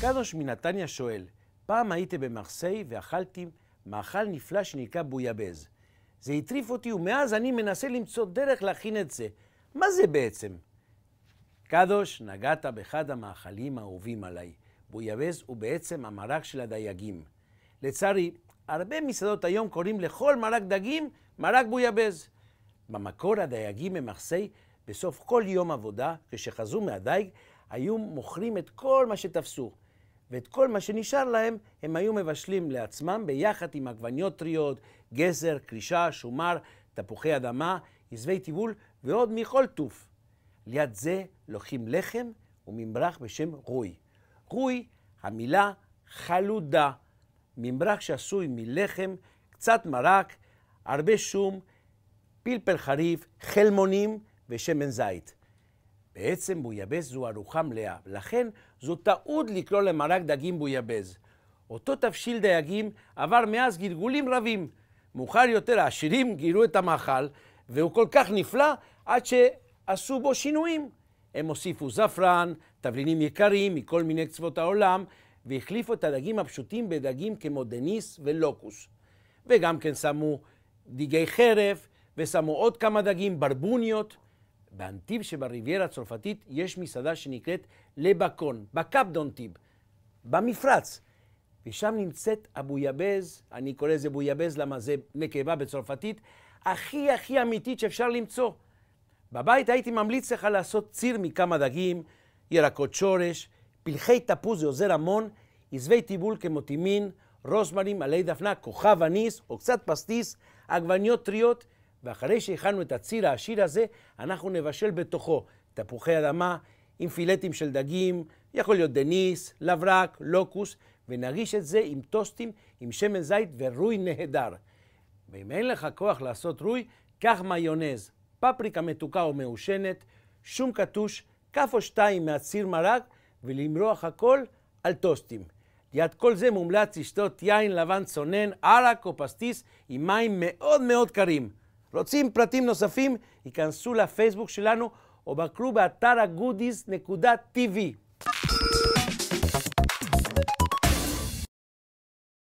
קדוש מנתניה שואל, פעם הייתי במרסיי ואכלתי מאכל נפלא שנקרא בויאבז. זה הטריף אותי ומאז אני מנסה למצוא דרך להכין את זה. מה זה בעצם? קדוש, נגעת באחד המאכלים האהובים עליי. בויאבז הוא בעצם המרק של הדייגים. לצערי, הרבה מסעדות היום קוראים לכל מרק דגים מרק בויאבז. במקור הדייגים במחסי בסוף כל יום עבודה, כשחזרו מהדייג, היו מוכרים את כל מה שתפסו. ואת כל מה שנשאר להם, הם היו מבשלים לעצמם ביחד עם עגבניות טריות, גזר, קרישה, שומר, תפוחי אדמה, עזבי טיבול ועוד מכל טוף. ליד זה לוקחים לחם וממרח בשם רוי. רוי, המילה חלודה, ממרח שעשוי מלחם, קצת מרק, הרבה שום, פלפל חריף, חלמונים, ושמן זית. בעצם בויאבז זו ארוחה מלאה, לכן זו טעות לקרוא למרק דגים בויאבז. אותו תבשיל דייגים עבר מאז גלגולים רבים. מאוחר יותר העשירים גילו את המאכל, והוא כל כך נפלא עד שעשו בו שינויים. הם הוסיפו זפרן, תבלינים יקרים מכל מיני קצוות העולם, והחליפו את הדגים הפשוטים בדגים כמו דניס ולוקוס. וגם כן שמו דגי חרף, ושמו עוד כמה דגים, ברבוניות. באנטיב שבריביירה הצרפתית יש מסעדה שנקראת לבקון, בקאפ דונטיב, במפרץ. ושם נמצאת הבויאבז, אני קורא לזה בויאבז למה זה נקבה בצרפתית, הכי הכי אמיתית שאפשר למצוא. בבית הייתי ממליץ לך לעשות ציר מכמה דגים, ירקות שורש, פלחי תפוז זה עוזר המון, עזבי טיבול כמו טימין, רוזמרים, עלי דפנה, כוכב אניס או קצת פסטיס, עגבניות טריות. ואחרי שהכנו את הציר העשיר הזה, אנחנו נבשל בתוכו תפוחי אדמה עם פילטים של דגים, יכול להיות דניס, לברק, לוקוס, ונגיש את זה עם טוסטים, עם שמן זית ורוי נהדר. ואם אין לך כוח לעשות רוי, קח מיונז, פפריקה מתוקה או מעושנת, שום קטוש, כף או שתיים מהציר מרק, ולמרוח הכל על טוסטים. ליד כל זה מומלץ לשתות יין לבן צונן, ערק או פסטיס עם מים מאוד מאוד קרים. רוצים פרטים נוספים? ייכנסו לפייסבוק שלנו או בקרו באתר הגודיס.tv.